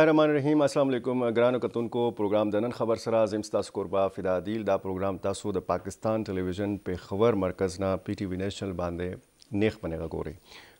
رحمان رحیم السلام علیکم ګرانو کتونکو پروګرام د نن خبر سره زم تاسو قربا فدا دیل دا پروګرام تاسو د پاکستان ټلویزیون په خبر مرکز نه پی ټی وی نېشنل باندې نیخ باندې غوړي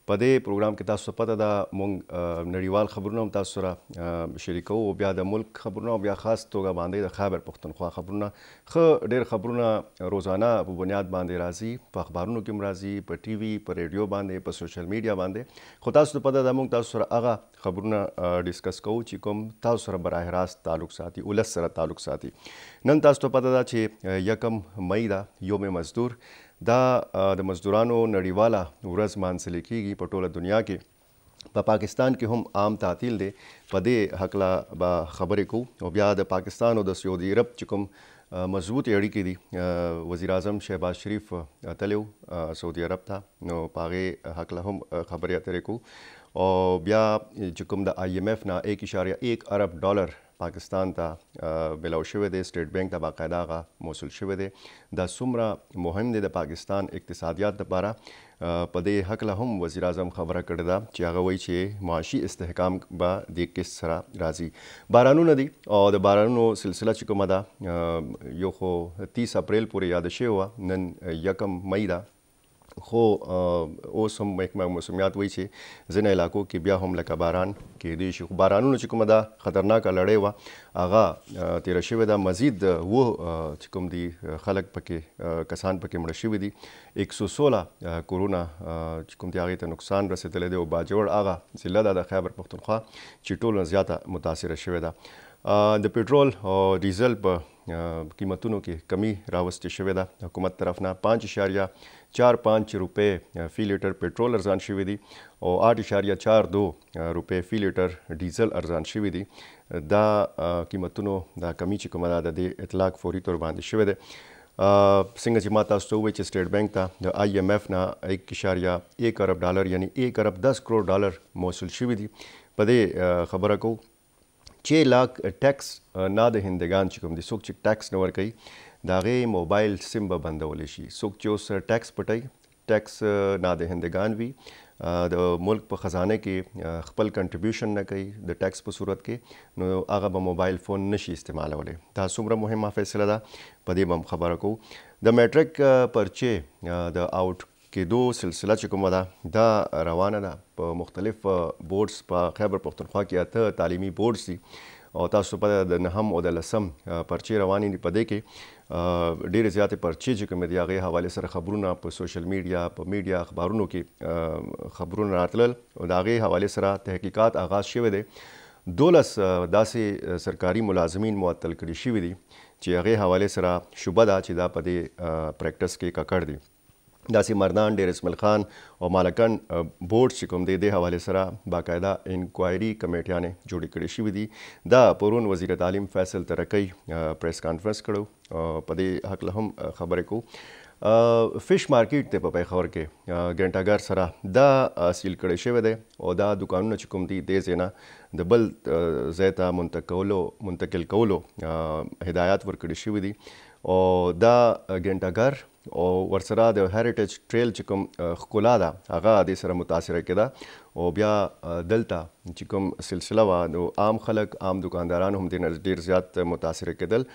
په دې پروګرام کې تاسو پته ده مونږ نړیوال خبرونه هم تاسو سره شریکو او بیا د ملک خبرونه بیا خاص توګه باندې د خبر پښتونخوا خبرونه خو ډېر خبرونه روزانه په بنیاد باندې راځي په خبرونو کې مرাজি په ټي وي په ریډیو باندې په سوشل میډیا باندې خو تاسو پته ده مونږ تاسو سره هغه خبرونه ډیسکس کوو چې کوم تاسو سره براه راست تعلق ساتي ولس سره تعلق ساتي نن تاسو ته پته ده چې یکم مئی دا یوم مزدور دا د مزدورانو نړیواله ورځ مانسل کیږي په ټوله دنیا کې په پا پاکستان کې هم عام تعطیل دی په دې حق لا به خبرې کو او بیا د پاکستان او د سعودي عرب چې کوم مضبوط اړیکې دي وزیر اعظم شهباز شریف تلو سعودي عرب ته نو پاغه حق لا هم خبرې اترې کو او بیا چې کوم د آی ایم ایف نه 1.1 ارب ډالر پاکستان ته ویلو شوې دی سٹیټ بینک ته باقاعده غا موصول شوې دی دا څومره مهم دی د پاکستان اقتصادیات لپاره په دې حق له هم وزیر اعظم خبره کړې ده چې هغه وایي چې معاشي استحکام به د کس سره راځي بارانونه دي او د بارانونو سلسله چې کومه ده یو خو 30 اپریل پورې یاد شوی و نن یکم مئی ده خو اوس هم مکمه موسمیات وای چې ځینې علاقو کې بیا هم لکه باران کې دی شي بارانونو چې کومه دا خطرناک لړۍ و هغه تیر شوی دا مزید و چې کوم دی خلک پکې کسان پکې مړ شوی دي 116 کورونا چې کوم دی هغه ته نقصان رسیدلی دی او باجوړ هغه ضلع د خیبر پختونخوا چې ټولو زیاته متاثر شوی ده د پېټرول او ډیزل په કિંમતોનો કે કમી રાવસ્તી શિવેદા હુકુમત તરફના પાંચ ઇશારિયા ચાર પાંચ રૂપये ફી લીટર પેટ્રોલ અરજાન શિવેદી और आठ इशारिया चार दो रुपये फी लीटर डीजल अरजान शिविदी दा कीमतों दा कमी चिकुमदा दा दे इतलाक फौरी तौर पर शिविदे सिंह जी माता स्टोविच स्टेट बैंक था आई एम एफ ना एक इशारिया एक अरब डॉलर यानी एक अरब दस करोड़ डॉलर मौसू शिविदी पदे खबर को 6 لاک ټیکس نه د هندگان چې کوم دي څوک چې ټیکس نه ورکوي د هغې موبایل سیم به بندولی شي څوک چې اوس ټیکس پټوي ټیکس نه د هندگان وي د ملک په خزانه کې خپل کنټریبیوشن نه کوي د ټیکس په صورت کې نو هغه به موبایل فون نشي استعمالولی دا څومره مهمه فیصله ده په دې به خبره کوو د میټریک پرچې د آوټ کېدو سلسله چې کومه ده دا روانه ده په مختلف بورډز په خیبر پښتونخوا کې اته تعلیمی بورډز دي او تاسو په د نهم او د لسم پرچې روانې دي په دې کې ډېر زیات پرچې چې کوم دي هغه حواله سره خبرونه په سوشل میډیا په میډیا خبرونو کې خبرونه راتلل او دا هغه حواله سره تحقیقات آغاز شوه دي دولس داسې سرکاري ملازمین معطل کړي شوي دي چې هغه حواله سره شوبه دا چې دا په دې پریکټس کې ککړ دي داسې مردان ډیر اسمل خان او مالکن بورډ چې کوم دی د حواله سره باقاعده انکوایري کمیټیانه جوړې کړې شوې دي دا پرون وزیر تعلیم فیصل ترقی پریس کانفرنس کړو په دې حق له هم خبرې کو فش مارکیټ ته په پیښور کې ګنټاګر سره دا سیل کړی شوی دی او دا دکانونه چې کوم دي د زینا د بل ځای ته منتقلو منتقل کولو هدایات ورکړي شوی دي او دا ګنټاګر او ورسره د هریټیج ټریل چې کوم خکولا ده هغه د سره متاثر کده او بیا دلته چې کوم سلسله و نو عام خلک عام دکانداران هم د ډیر زیات متاثر کېدل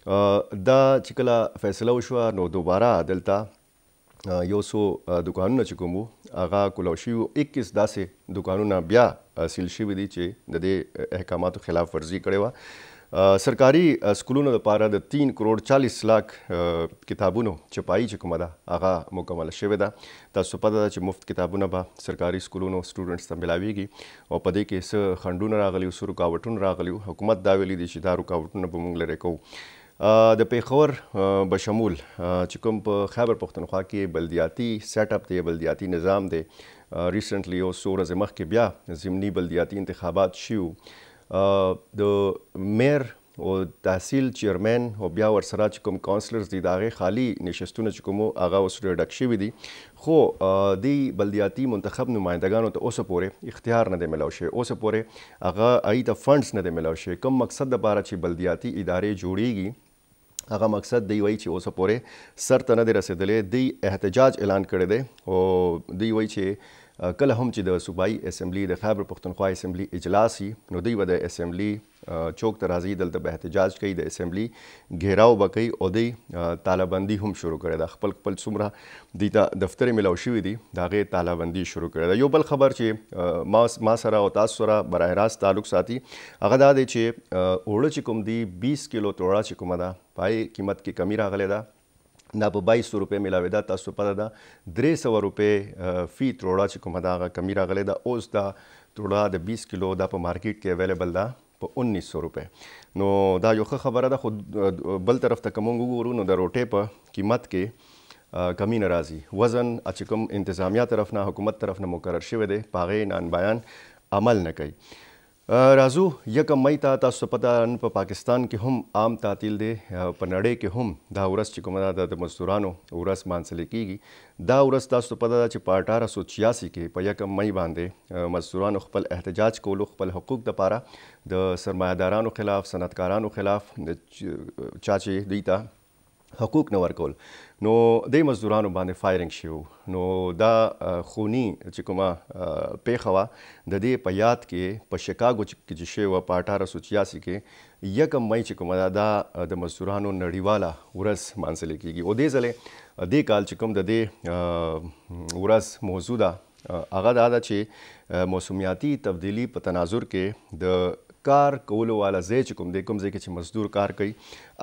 دا چې کله فیصله وشو نو دوباره دلته یو سو دکانونه چې کوم هغه کولوشي 21 داسې دکانونه بیا سیل شوی دي چې د دې احکاماتو خلاف ورزي کړي و سرکاري سکولونو لپاره د 3 کروڑ 40 لک کتابونو چپایي چې کومه ده هغه مکمل شوې ده تاسو په دغه چې مفت کتابونه به سرکاري سکولونو سټوډنټس ته ملاويږي او په دې کې څه خندونه راغلي او سر رکاوټونه راغلي حکومت دا ویلي دي چې دا رکاوټونه به موږ لري کوو د پیښور بشمول چې کوم په خیبر پښتونخوا کې بلدیاتی سیټ اپ دی بلدیاتی نظام دی ریسنټلی او سورز مخ کې بیا زمینی بلدیاتی انتخابات شیو د میر او تحصیل چیرمن او بیا ور سره چې کوم کونسلرز دي داغه خالی نشستونه چې کوم هغه اوس ډک شوی دي خو دی بلدیاتی منتخب نمائندگانو ته اوسه پورې اختیار نه دی ملو شي اوسه پورې هغه ایته فندز نه دی ملو شي کوم مقصد د لپاره چې بلدیاتی ادارې جوړیږي هغه مقصد دی وای چې اوسه پورې سر ته نه دی رسیدلې دی احتجاج اعلان کړی دی او دی وای چې کله هم چې د صوبایي اسمبلی د خیبر پښتونخوا اسمبلی اجلاس نو دوی به د اسمبلی چوک ته راځي دلته به احتجاج کوي د اسمبلی غیراو بکی او دی طالبندي هم شروع کړی دا خپل خپل څومره د دفتر ملو شوې دي دا غي طالبندي شروع کړی دا یو بل خبر چې ما ما سره او تاسو سره براه راست تعلق ساتي هغه دا دی چې اوړه چې کوم دی 20 کیلو توړه چې کومه ده پای قیمت کې کمی راغلی ده دا په 2200 روپې ملاوي دا تاسو په دا 300 روپې فی تروړه چې کومه دا کمی راغله دا اوس دا تروړه د 20 کیلو دا په مارکیټ کې اویلیبل ده په 1900 روپې نو دا یو خبره ده خو بل طرف ته کوم وګورو نو د روټې په قیمت کې کمی ناراضي وزن چې کوم انتظامیه طرف نه حکومت طرف نه مقرر شوی دی پاغې نان بیان عمل نه کوي رازو یکم مئی ته تاسو پته نن په پاکستان کې هم عام تعطیل دی په نړۍ کې هم دا ورځ چې کومه ده د مزدورانو ورځ مانسل کیږي دا ورځ تاسو پته ده چې په 1886 کې په یکم مئی باندې مزدورانو خپل احتجاج کولو خپل حقوق لپاره د سرمایدارانو خلاف صنعتکارانو خلاف چا چې دوی ته حقوق نه ورکول نو د مزدورانو باندې فایرنګ شو نو دا خونی چې کومه پیښوا د دې په یاد کې په شکاګو کې چې شو په 1886 کې یکم مې چې کومه دا د مزدورانو نړیواله ورس مانسل کیږي او دې ځلې د کال چې کوم د دې ورس موضوع ده هغه دا ده چې موسمیاتي تبدیلی په تناظر کې د کار کولو والا ځای چې کوم دی کوم ځای کې چې مزدور کار کوي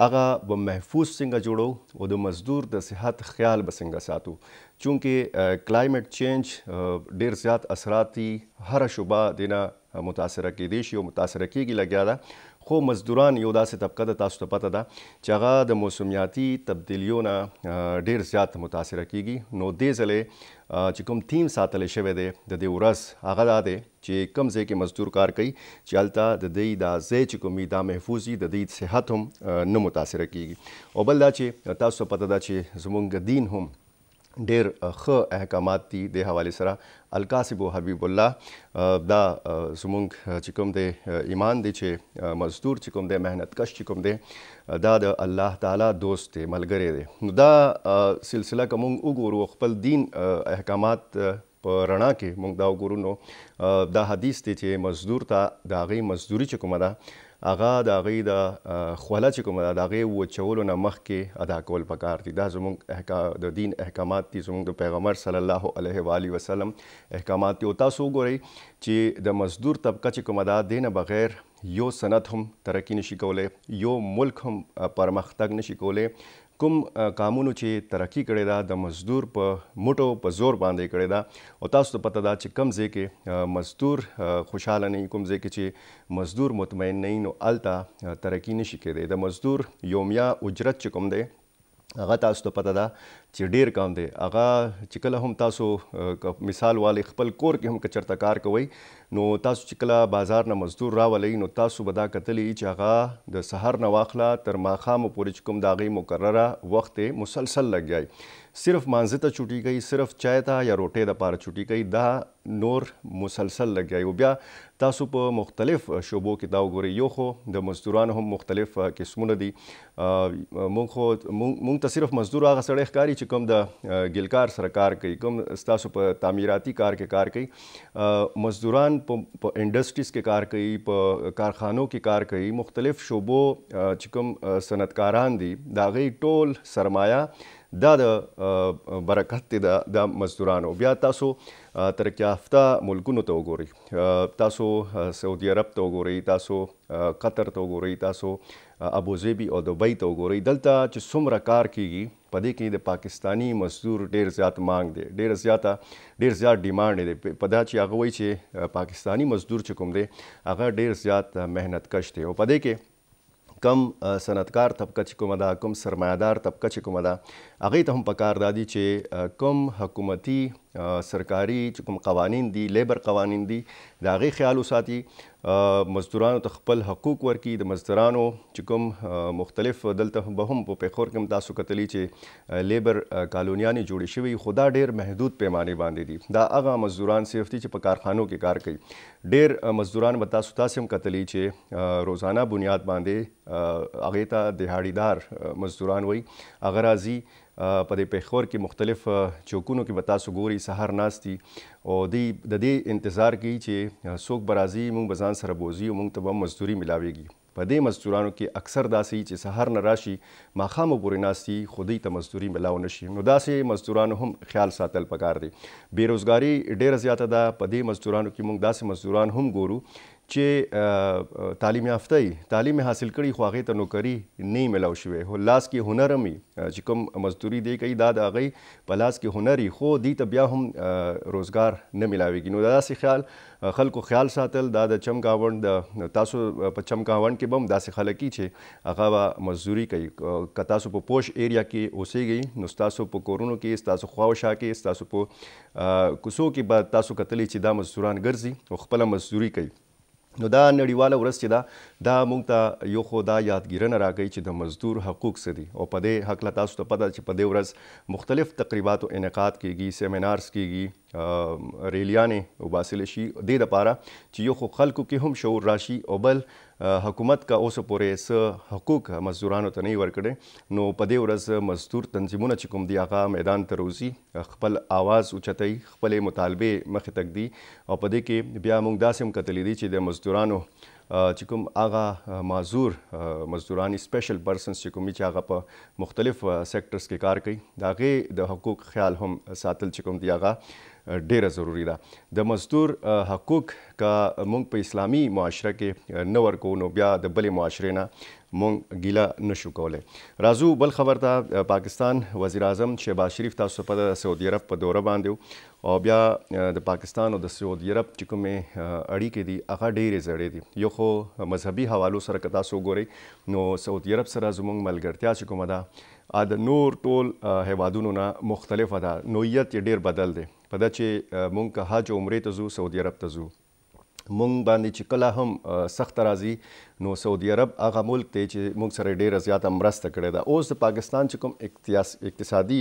هغه به محفوظ څنګه جوړو او د مزدور د صحت خیال به څنګه ساتو چونکه کلایمټ چینج ډیر زیات اثراتي هر شوبه دینه متاثر کې دي شي او متاثر کېږي لګیا ده خو مزدوران یو داسې طبقه ده تاسو ته پته ده چې هغه د موسمیاتي تبدیلیو نه ډېر زیات متاثره کیږي نو دې ځلې چې کوم تیم ساتل شوی دی د دې ورځ هغه دا دی چې کم ځای کې مزدور کار کوي چې هلته د دې دا ځای چې کومې دا محفوظ د دې صحت هم نه متاثره کیږي او بل دا چې تاسو پته ده چې زمونږ دین هم ډیر ښه احکامات دي د حواله سره القاسب حبیب الله دا زمونږ چې کوم د ایمان دی چې مزدور چې کوم د مهنت کش چې کوم دی دا د الله تعالی دوست دی ملګری دی نو دا سلسله کوم وګورو خپل دین احکامات په رڼا کې موږ دا وګورو نو دا حدیث دی چې مزدور ته د هغې مزدوري چې کومه ده هغه د هغه د خواله چې کوم د هغه و چولو نه مخکې ادا کول پکار دي دا زموږ د دین احکامات دي زموږ د پیغمبر صلی الله علیه و علیه وسلم احکامات دي او تاسو ګورئ چې د مزدور طبقه چې کوم ادا دینه بغیر یو سند هم ترقی نشي کولای یو ملک هم پرمختګ نشي کولای کوم قانونو چې ترقی کړې ده د مزدور په موټو په زور باندې کړې ده او تاسو ته پته ده چې کم ځای کې مزدور خوشاله نه کوم ځای کې چې مزدور مطمئن نه نو الته ترقی نشي کېدی د مزدور یومیا اجرت چې کوم دی هغه تاسو ته پته ده چې ډیر کم دی هغه چې کله هم تاسو مثال والی خپل کور کې هم کچرته کار کوي نو تاسو چې کله بازار نه مزدور راولئ نو تاسو به دا کتلی چې هغه د سحر نه واخله تر ماښامه پورې چې کوم د هغې مقرره وخت مسلسل لګیای صرف مانځه ته چوټي گئی صرف چای ته یا روټې د پاره چوټي گئی دا نور مسلسل لګیایو بیا تاسو په مختلف شوبو کې دا وګورئ یو خو د مزدورانو هم مختلف قسمونه دي مونږ خو مونږ ته صرف مزدور هغه سړی ښکاري چې کوم د ګلکار سره کار کوي کوم ستاسو په تعمیراتي کار کې کار کوي مزدوران په انډسټریز کې کار کوي په کارخانو کې کار کوي مختلف شوبو چې کوم صنعتکاران دي دا غي ټول سرمایه دا د برکت دی د مزدورانو بیا تاسو ترقی یافته ملکونو ته وګورئ تاسو سعودي عرب ته وګورئ تاسو قطر ته وګورئ تاسو ابوظبي او دبي ته وګورئ دلته چې څومره کار کیږي په دې کې د پاکستانی مزدور ډیر زیات مانګ دی ډیر زیاته ډیر زیات ډیمانډ دی په دا چې هغه وایي چې پاکستانی مزدور چې کوم دی هغه ډیر زیات مهنت کش دی او په دې کې کم صنعتکار طبقه چې کومه ده کوم سرمایدار طبقه چې کومه ده هغې ته هم پکار دا دي چې کوم حکومتي سرکاري چې کوم قوانین دي لیبر قوانین دي د هغې خیال وساتي مزدورانو ته خپل حقوق ورکړي د مزدورانو چې کوم مختلف دلته به هم په پیښور کې تاسو کتلی چې لیبر کالونیانې جوړې شوې خو دا ډېر محدود پیمانه باندې دي دا هغه مزدوران صرف دي چې په کارخانو کې کار کوي ډېر مزدوران به تاسو تاسو هم کتلی چې روزانه بنیاد باندې هغه ته دهاړیدار مزدوران وای هغه راځي په دې پیښور کې مختلف چوکونو کې به تاسو ګوري سهار ناستي او دې د دې انتظار کوي چې څوک برازي مونږ بزان سره بوزي او مونږ ته به مزدوري ملاويږي په دې مزدورانو کې اکثر داسې چې سحر نه راشي ماخام پورې ناسي خودي ته مزدوري ملاو نشي نو داسې مزدورانو هم خیال ساتل پکار دي بیروزګاری ډیره زیاته ده په دې مزدورانو کې موږ داسې مزدوران هم ګورو چې تعلیم یافته ای تعلیم حاصل کړي خو هغه ته نوکری نه ملاو شوی هو لاس کې هنر می چې کوم مزدوري دی کوي دا د هغه په لاس کې هنري خو دی ته بیا هم روزګار نه ملاويږي نو دا سي خیال خلکو خیال ساتل دا د چم گاوند د تاسو په چم گاوند کې بم داسې خلک چې هغه مزدوري کوي ک تاسو په پوش ایریا کې اوسېږي نو تاسو په کورونو کې تاسو خواوشا کې تاسو په کوسو کې تاسو کتلی چې دا مزدوران ګرځي او خپل مزدوري کوي نو دا نړیواله ورځ چې دا دا مونږ ته یو خو دا یادګیرنه راکوي چې د مزدور حقوق څه دي او په دې حق له تاسو ته پته چې په دې ورځ مختلف تقریبات او انعقاد کیږي سیمینارز کیږي ریلیانې وباسل شي د دې لپاره چې یو خو خلکو کې هم شعور راشي او بل حکومت کا اوسه پورې س حقوق مزدورانو ته نه ورکړي نو په دې ورځ مزدور تنظیمونه چې کوم دی هغه میدان ته روزي خپل आवाज اوچتای خپل مطالبه مخې تک دی او په دې کې بیا موږ داسې هم کتلې دي چې د مزدورانو چې کوم هغه معذور مزدورانی سپیشل پرسنز چې کوم چې هغه په مختلف سیکټرز کې کار کوي دا غي د حقوق خیال هم ساتل چې کوم دی هغه ډیره ضروری ده د مزدور حقوق کا مونږ په اسلامي معاشره کې نه ورکو نو بیا د بلې معاشرې نه مونږ ګیله نشو کولای رازو بل خبر ته پاکستان وزیر اعظم شهباز شریف تاسو په سعودي عرب په دوره باندې او بیا د پاکستان او د سعودي عرب چې کومې اړیکې دي هغه ډېرې زړې دي یو خو مذهبي حوالو سره که تاسو وګورئ نو سعودي عرب سره زموږ ملګرتیا چې کومه ده د نور ټول هیوادونو نه مختلفه ده نوعیت یې ډېر بدل دی په دا چې مونږ که حج عمرې ته ځو سعودي عرب ته ځو مونږ باندې چې کله هم سخت راځي نو سعودي عرب هغه ملک دی چې مونږ سره ډیره زیاته مرسته کړې ده اوس د پاکستان چې کوم اقتصادي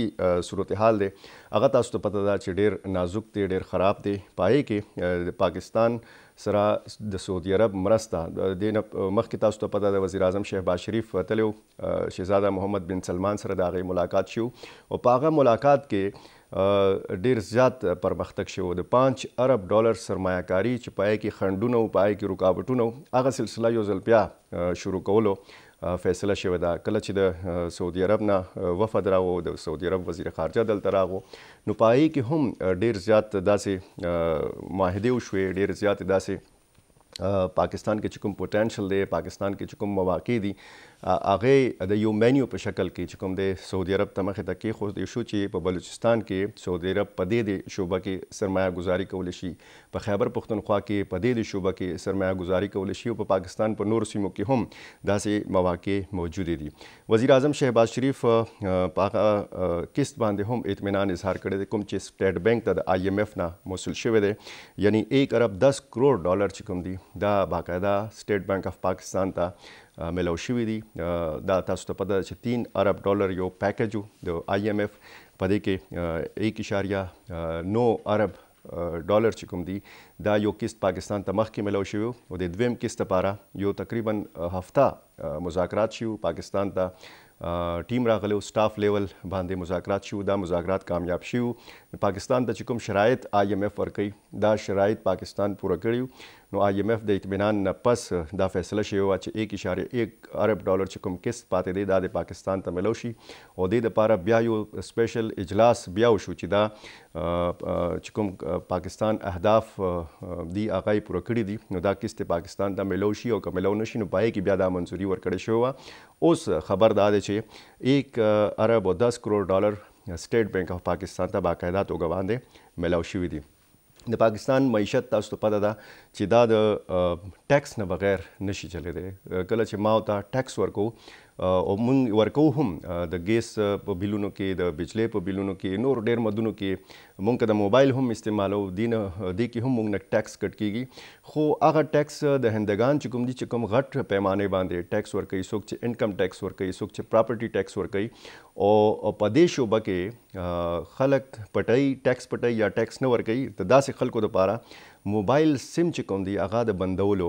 صورتحال دی هغه تاسو ته پته ده چې ډیر نازک دی ډیر خراب دی پای کې د پاکستان سره د سعودي عرب مرسته د دینه مخکې تاسو ته پته ده وزیر اعظم شهباز شریف تلو شهزاده محمد بن سلمان سره د هغه ملاقات شو او په هغه ملاقات کې ډیر زیات پرمختګ شوی د 5 ارب ډالر سرمایه‌کاری چې پای کې خندونه او پای کې رکاوټونه هغه سلسله یو ځل بیا شروع کولو فیصله شوه دا کله چې د سعودي عرب نه وفد راو د سعودي عرب وزیر خارجه دلته راغو نو پای کې هم ډیر زیات داسې معاهده وشوي ډیر زیات داسې پاکستان کې چې کوم پوتنشل دی پاکستان کې چې کوم مواقع دي هغه د یو مینیو په شکل کې چې کوم د سعودي عرب ته مخه تکي خو د شو چې په بلوچستان کې سعودي عرب په دې د شوبه کې سرمایه گزاري کول شي په خیبر پختونخوا کې په دې د شوبه کې سرمایه گزاري کول شي او په پاکستان په نور سیمو کې هم داسې مواقع موجود دي وزیر اعظم شهباز شریف پاکه قسط باندې هم اطمینان اظهار کړی دی کوم چې سټیټ بینک ته د آی ایم اف نه موصول شوی دی یعنی 1 ارب 10 کروڑ ډالر چې کوم دی دا باقاعده سټیټ بانک اف پاکستان ته ملو شوې دي دا تاسو ته پته چې 3 ارب ډالر یو پیکج د آی ایم اف په دې کې 1.9 ارب ډالر چې کوم دی دا یو کیست پاکستان ته مخکې ملو شو او د دویم کیست لپاره یو تقریبا هفته مذاکرات شو پاکستان ته ټیم راغلو سټاف لیول باندې مذاکرات شو دا مذاکرات کامیاب شو پاکستان ته چې کوم شرایط آی ایم اف ورکړي دا شرایط پاکستان پوره کړیو نو آی ایم اف د اطمینان نه پس دا فیصله شوی و چې 1.1 ارب ډالر چې کوم قسط پاتې دی دا د پاکستان ته ملو شي او د لپاره بیا یو سپیشل اجلاس بیا وشو چې دا چې کوم پاکستان اهداف دی هغه پوره کړی دي نو دا قسط پاکستان ته ملو شي او که ملو نشي نو پای کې بیا دا منځوري ورکړې شو اوس خبر دا دی چې 1 ارب او 10 کروڑ ډالر سٹیٹ بینک آف پاکستان ته باقاعده توګه باندې ملو شوی دي د پاکستان معیشت تاسو ته پته ده چې دا د ټیکس نه بغیر نشي چلیدلی کله چې ما ته ټیکس ورکو او مونږ ورکو هم د ګیس په بلونو کې د بجلی په بلونو کې نور ډیر مدونو کې مونږ د موبایل هم استعمالو دین د کې هم مونږ نه ټیکس کټ کیږي خو هغه ټیکس د هندگان چې کوم دي چې کوم غټ پیمانه باندې ټیکس ورکوي څوک چې انکم ټیکس ورکوي څوک چې پراپرټي ټیکس ورکوي او په دې شوبه کې خلک پټي ټیکس پټي یا ټیکس نه ورکوي ته داسې خلکو لپاره موبایل سیم چې کوم دی هغه د بندولو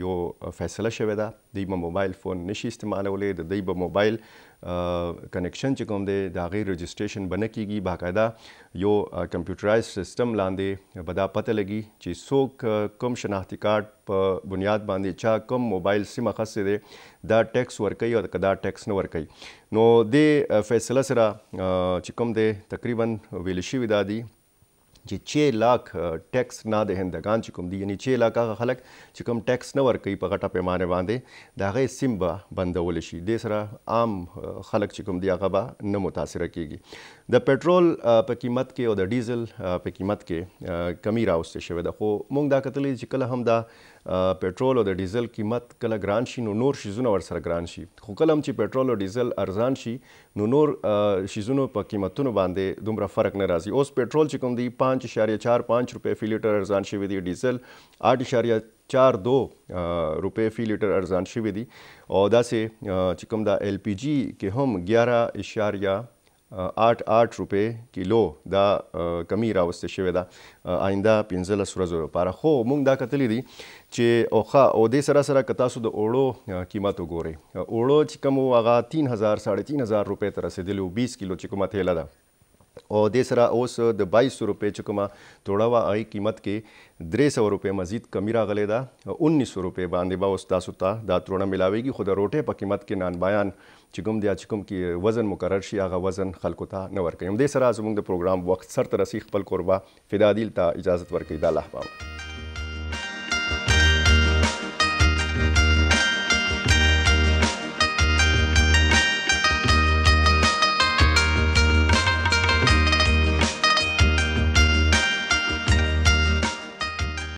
یو فیصله شوې ده دوی به موبایل فون نشي استعمالولی د دوی به موبایل کنیکشن چې کوم دی د هغې رجسټریشن به نه کیږي باقاعده یو کمپیوټرایز سیستم لاندې به دا پته لګي چې څوک کوم شناختي کارت په بنیاد باندې چا کوم موبایل سیم اخیستی دی دا ټیکس ورکوي او که دا ټیکس نه ورکوي نو دې فیصله سره چې کوم دی تقریبا ویل شوي دا دی چې 6 لک ټیکس نه د هندگان چې کوم دي یعنی 6 لک هغه خلک چې کوم ټیکس نه ورکوي په غټه پیمانه باندې دا غي سیم به بندول شي د سره عام خلک چې کوم دي هغه به نه متاثر کیږي د پېټرول په قیمت کې او د ډیزل په قیمت کې کمی راوستي شوی ده خو موږ دا کتلې چې کله هم دا پېټرول او د ډیزل قیمت کله ګران شي نو نور شیزونه ور سره ګران شي خو کله هم چې پېټرول او ډیزل ارزان شي نو نور شیزونو په قیمتونو باندې دومره فرق نه راځي اوس پېټرول چې کوم دی 5.45 روپے فی لیټر ارزان شوی دی ډیزل 8.4 چار دو روپے فی لیټر ارزان شوی دی او دا سه چې کوم دا ال پی جی کې هم 11 اشاریه آټ آټ روپے کیلو دا کمی راوستې شوې ده آینده 15 ورځو لپاره خو موږ دا کتلی دي چې اوخه او د سره سره که تاسو د اوړو قیمت وګورئ اوړو چې کوم هغه 3000 3500 روپے ته رسیدلی 20 کیلو چې کومه تیله ده او د سره اوس د 2200 روپے چې کومه توړه وا آی قیمت کې 300 روپے مزید کمی راغلی دا 1900 روپے باندې با اوس تاسو ته دا ترونه ملاويږي خو د روټه په قیمت کې نان بیان چې کوم دی چې کوم کې وزن مقرر شي هغه وزن خلکو ته نه ورکوي هم دې سره زموږ د پروګرام وخت سر ترسي خپل قربا فدادیل ته اجازه ورکړي دا الله